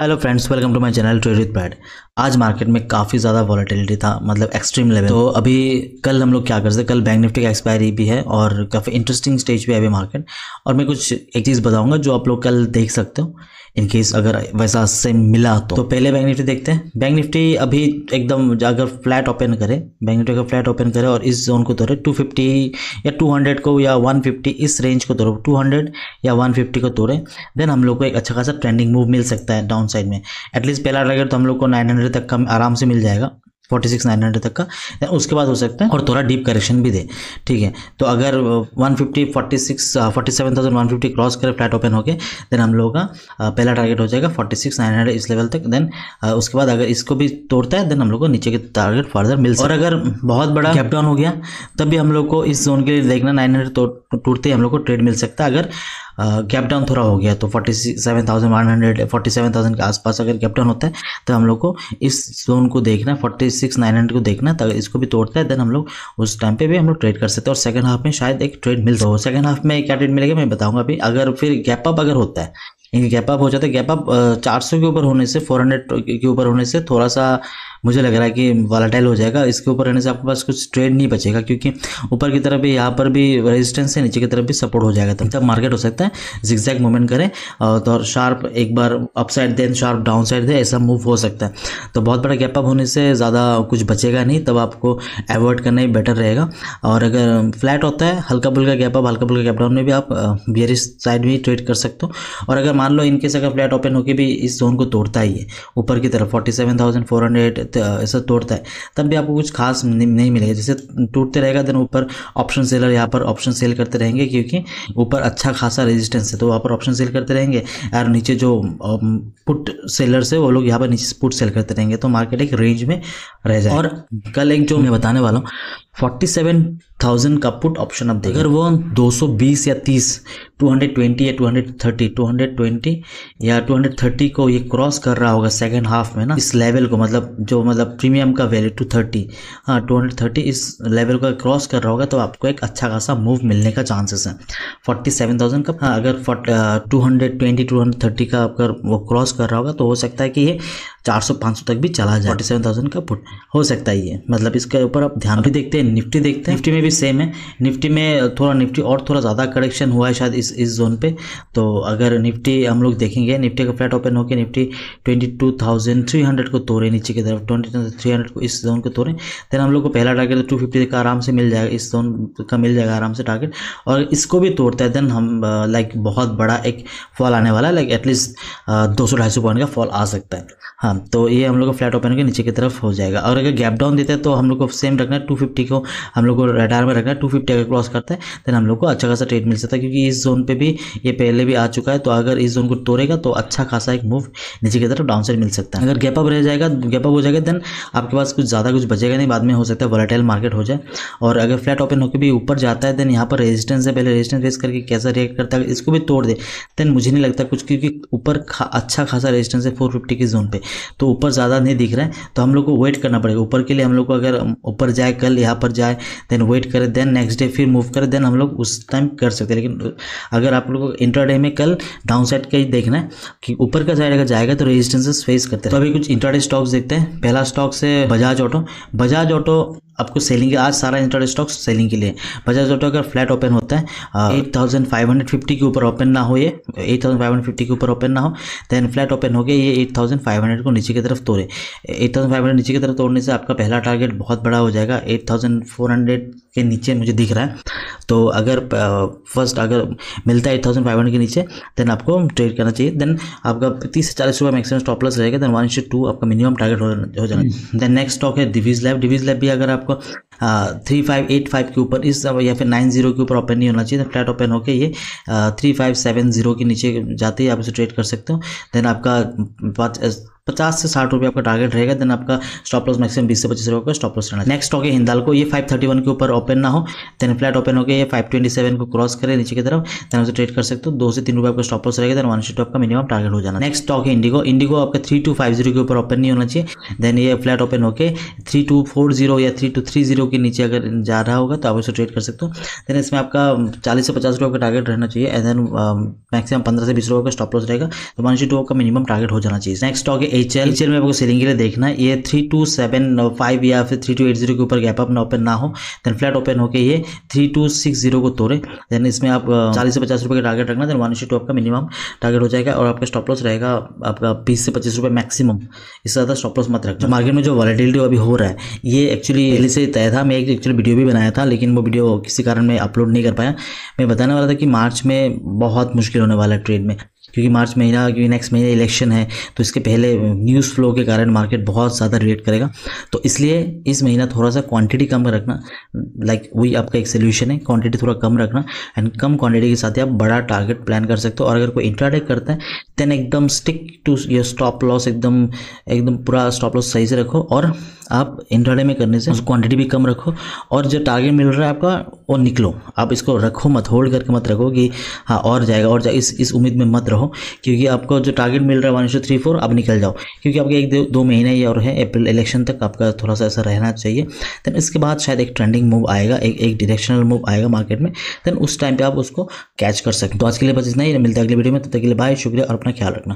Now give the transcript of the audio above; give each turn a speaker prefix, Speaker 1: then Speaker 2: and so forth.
Speaker 1: hello friends welcome to my channel ट्रेडिट पैड आज मार्केट में काफ़ी ज़्यादा वॉलीटिलिटी था मतलब एक्सट्रीम लेवल तो अभी कल हम लोग क्या करते कल बैंक निफ्टी का एक्सपायरी भी है और काफ़ी इंटरेस्टिंग स्टेज पे है अभी मार्केट और मैं कुछ एक चीज़ बताऊंगा जो आप लोग कल देख सकते हो इनकेस अगर वैसा से मिला तो, तो पहले बैंक निफ्टी देखते हैं बैंक निफ्टी अभी एकदम अगर फ्लैट ओपन करे बैंक निफ्टी का फ्लैट ओपन करे और इस जोन को तोड़े 250 या 200 को या 150 इस रेंज को तोड़ो 200 या 150 को तोड़े देन हम लोग को एक अच्छा खासा ट्रेंडिंग मूव मिल सकता है डाउन डाउन साइड में एटलीस्ट पहला टारगेट तो हम लोग को नाइन तक का आराम से मिल जाएगा फोर्टी सिक्स तक का उसके बाद हो सकता है और थोड़ा डीप करेक्शन भी दे ठीक है तो अगर 150 46 फोर्टी सिक्स क्रॉस करे फ्लैट ओपन होके देन हम लोगों का uh, पहला टारगेट हो जाएगा फोर्टी सिक्स इस लेवल तक देन uh, उसके बाद अगर इसको भी तोड़ता है देन हम लोग को नीचे के टारगेट फर्दर मिल सकता और अगर बहुत बड़ा कैपडाउन हो गया तब भी हम लोग को इस जोन के लिए देखना नाइन हंड्रेड तो टूटते ही हम लोग को ट्रेड मिल सकता है अगर गैप डाउन थोड़ा हो गया तो forty seven thousand one hundred forty seven thousand के आसपास अगर गैप डाउन होता है तो हम लोग को इस जोन को देखना फोर्टी सिक्स नाइन हंड्रेड को देखना है तो इसको भी तोड़ता है देन हम लोग उस टाइम पे भी हम लोग ट्रेड कर सकते हैं और सेकंड हाफ में शायद एक ट्रेड मिल हो सेकंड हाफ में क्या ट्रेड मिलेगा मैं बताऊँगा अभी अगर फिर गैप अप अगर होता है गैप अप हो जाता है गैप अप चार सौ के ऊपर होने से फोर हंड्रेड के ऊपर होने से थोड़ा सा मुझे लग रहा है कि वालाटाइल हो जाएगा इसके ऊपर रहने से आपके पास कुछ ट्रेड नहीं बचेगा क्योंकि ऊपर की तरफ भी यहाँ पर भी रेजिस्टेंस है नीचे की तरफ भी सपोर्ट हो जाएगा तब तक मार्केट हो सकता है जिक्जैक मूवमेंट करें तो शार्प एक बार अप साइड दें शार्प डाउन साइड दे ऐसा मूव हो सकता है तो बहुत बड़ा गैप अप होने से ज़्यादा कुछ बचेगा नहीं तब आपको एवॉइड करना ही बेटर रहेगा और अगर फ्लैट होता है हल्का फुल्का गैप अप हल्का फुल्का गैप डाउन में भी आप बियरिस साइड में ट्रेड कर सकते हो और अगर मान लो इनकेस अगर फ्लैट ओपन होकर भी इस जोन को तोड़ता ही है ऊपर की तरफ forty seven thousand four hundred ऐसा तोड़ता है तब भी आपको कुछ खास नहीं मिलेगा जैसे टूटते रहेगा देन ऊपर ऑप्शन सेलर यहाँ पर ऑप्शन सेल करते रहेंगे क्योंकि ऊपर अच्छा खासा रेजिस्टेंस है तो वहाँ पर ऑप्शन सेल करते रहेंगे और नीचे जो पुट सेलर्स है वो लोग यहाँ पर नीचे पुट सेल करते रहेंगे तो मार्केट एक रेंज में रह जाए और कल एक जो मैं बताने वाला हूँ 47,000 का पुट ऑप्शन आप देंगे अगर वो 220 या 30 220 या 230 220 या 230 को ये क्रॉस कर रहा होगा सेकेंड हाफ में ना इस लेवल को मतलब जो मतलब प्रीमियम का वैल्यू टू थर्टी हाँ थर्टी इस लेवल को क्रॉस कर रहा होगा तो आपको एक अच्छा खासा मूव मिलने का चांसेस है 47,000 का हाँ अगर two hundred twenty two hundred thirty का अगर वो क्रॉस कर रहा होगा तो हो सकता है कि ये चार सौ पाँच सौ तक भी चला जाए फोर्टी सेवन थाउजेंड का पुट हो सकता है ये मतलब इसके ऊपर आप ध्यान भी देखते हैं निफ्टी देखते हैं निफ्टी में भी सेम है निफ्टी में थोड़ा निफ्टी और थोड़ा ज़्यादा करेक्शन हुआ है शायद इस इस जोन पे तो अगर निफ्टी हम लोग देखेंगे निफ्टी का फ्लैट ओपन होकर Nifty twenty two thousand three hundred को तोड़े नीचे की तरफ ट्वेंटी थ्री हंड्रेड को इस जोन को तोड़ें देन हम लोग को पहला टारगेट टू फिफ्टी का आराम से मिल जाएगा इस जोन का मिल जाएगा आराम से टारगेट और इसको भी तोड़ता है देन हम लाइक बहुत बड़ा एक फॉल आने वाला है लाइक एटलीस्ट दो सौ ढाई सौ पॉइंट का फॉल आ सकता है हाँ तो ये हम लोग का फ्लैट ओपन होकर नीचे की तरफ हो जाएगा और अगर गैप डाउन देते हैं तो हम लोग को सेम रखना है टू फिफ्टी को हम लोग को रेडार में रखना है टू फिफ्टी अगर क्रॉस करता है देन हम लोग को अच्छा खासा ट्रेड मिल सकता है क्योंकि इस जोन पर भी ये पहले भी आ चुका है तो अगर इस जोन को तोड़ेगा तो अच्छा खासा एक मूव नीचे की तरफ डाउन साइड मिल सकता है अगर गैप अप रह जाएगा गैप अप हो जाएगा देन आपके पास कुछ ज़्यादा कुछ बचेगा नहीं बाद में हो सकता है वॉलेटाइल मार्केट हो जाए और अगर फ्लैट ओपन होकर भी ऊपर जाता है देन यहाँ पर रेजिस्टेंस है पहले रेजिस्टेंस फेस करके कैसा रिएक्ट करता है इसको भी तोड़ दे देन मुझे नहीं लगता कुछ क्योंकि ऊपर अच्छा खासा रेजिस्टेंस है फोर फिफ्टी के जोन पे तो ऊपर ज़्यादा नहीं दिख रहा है तो हम लोग को वेट करना पड़ेगा ऊपर के लिए हम लोग को अगर ऊपर जाए कल यहाँ पर जाए देन वेट करें देन नेक्स्ट डे फिर मूव करें देन हम लोग उस टाइम कर सकते हैं लेकिन अगर आप लोग को डे में कल डाउन साइड का ही देखना है कि ऊपर का साइड अगर जाएगा तो रेजिस्टेंसेस फेस करते हैं तो अभी कुछ इंटरडे स्टॉक्स देखते हैं पहला स्टॉक्स है बजाज ऑटो बजाज ऑटो आपको सेलिंग आज सारा इंटर स्टॉक सेलिंग के लिए बजाज ऑटो अगर फ्लैट ओपन होता है eight thousand five hundred fifty के ऊपर ओपन ना हो ये eight thousand five hundred fifty के ऊपर ओपन ना हो देन फ्लैट ओपन हो गया ये एट थाउजेंड फाइव हंड्रेड को नीचे की तरफ तोड़े एट थाउजेंड फाइव हंड्रेड नीचे की तरफ तोड़ने से आपका पहला टारगेट बहुत बड़ा हो जाएगा एट थाउजेंड फोर हंड्रेड के नीचे मुझे दिख रहा है तो अगर फर्स्ट अगर मिलता है एट थाउजेंड फाइव हंड्रेड के नीचे देन आपको ट्रेड करना चाहिए देन आपका तीस से चालीस रुपये मैक्सिमम स्टॉप लॉस रहेगा देन वन टू आपका मिनिमम टारगेट हो, जाना जाएगा देन नेक्स्ट स्टॉक है डिवीज लैब डिवीज लैब भी अगर आपको थ्री फाइव एट फाइव के ऊपर इस या फिर नाइन जीरो के ऊपर ओपन नहीं होना चाहिए फ्लैट ओपन होकर ये थ्री फाइव सेवन जीरो के नीचे जाते ही आप इसे ट्रेड कर सकते हो देन आपका पचास से साठ रुपये आपका टारगेट रहेगा देन आपका स्टॉप लॉस मैक्सिमम बीस से पच्चीस रुपये का स्टॉप लॉस रहना नेक्स्ट स्टॉक है हिंदाल को ये फाइव थर्टी वन के ऊपर ओपन ना हो देन फ्लैट ओपन होकर ये फाइव ट्वेंटी सेवन को क्रॉस करें नीचे की तरफ देन उसे ट्रेड कर सकते हो दो से तीन रुपये आपका स्टॉप लॉस रहेगा देन वन शीट आपका मिनिमम टारगेट हो जाना नेक्स्ट स्टॉक है इंडिगो इंडिगो आपका थ्री टू फाइव जीरो के ऊपर ओपन नहीं होना चाहिए देन ये फ्लैट ओपन होकर थ्री टू फोर जीरो या three two three zero zero के नीचे अगर जा रहा होगा तो आप इसे ट्रेड कर सकते हो देन इसमें आपका चालीस से पचास रुपये का टारगेट रहना चाहिए एंड देन मैक्सिमम पंद्रह से बीस रुपये का स्टॉप लॉस रहेगा तो वन सी का मिनिमम टारगेट हो जाना चाहिए नेक्स्ट स्टॉक है एच एल एच एल में आपको सेलिंग के लिए देखना है ये थ्री टू सेवन फाइव या फिर थ्री टू एट जीरो के ऊपर गैप अप ओपन ना हो देन फ्लैट ओपन होकर ये थ्री टू सिक्स जीरो को तोड़े देन इसमें आप uh, चालीस से पचास रुपये का टारगेट रखना देन वन टू आपका मिनिमम टारगेट हो जाएगा और आपका स्टॉप लॉस रहेगा आपका बीस से पच्चीस रुपये मैक्सिमम इससे ज़्यादा स्टॉप लॉस मत रखना मार्केट में जो वॉलेटिलिटी अभी हो रहा है ये एक्चुअली पहले से तय था मैं एक एक्चुअली वीडियो भी बनाया था लेकिन वो वीडियो किसी कारण मैं अपलोड नहीं कर पाया मैं बताने वाला था कि मार्च में बहुत मुश्किल होने वाला है ट्रेड में क्योंकि मार्च महीना क्योंकि नेक्स्ट महीने इलेक्शन है तो इसके पहले न्यूज़ फ्लो के कारण मार्केट बहुत ज़्यादा रिएक्ट करेगा तो इसलिए इस महीना थोड़ा सा क्वांटिटी कम रखना लाइक like वही आपका एक सोल्यूशन है क्वांटिटी थोड़ा कम रखना एंड कम क्वांटिटी के साथ ही आप बड़ा टारगेट प्लान कर सकते हो और अगर कोई इंट्राडे करता है देन एकदम stick to your stop loss एकदम एकदम पूरा स्टॉप लॉस सही से रखो और आप इंट्राडे में करने से क्वांटिटी भी कम रखो और जो टारगेट मिल रहा है आपका और निकलो आप इसको रखो मत होल्ड करके मत रखो कि हाँ और जाएगा और जाएगा इस इस उम्मीद में मत रहो क्योंकि आपको जो टारगेट मिल रहा है वन थ्री फोर आप निकल जाओ क्योंकि आपके एक दो, महीने ही और है अप्रैल इलेक्शन तक आपका थोड़ा सा ऐसा रहना चाहिए देन इसके बाद शायद एक ट्रेंडिंग मूव आएगा एक एक डिरेक्शनल मूव आएगा मार्केट में देन उस टाइम पर आप उसको कैच कर सकते हो तो आज के लिए बस इतना ही मिलता है अगले वीडियो में तब तक के लिए बाय शुक्रिया और अपना ख्याल रखना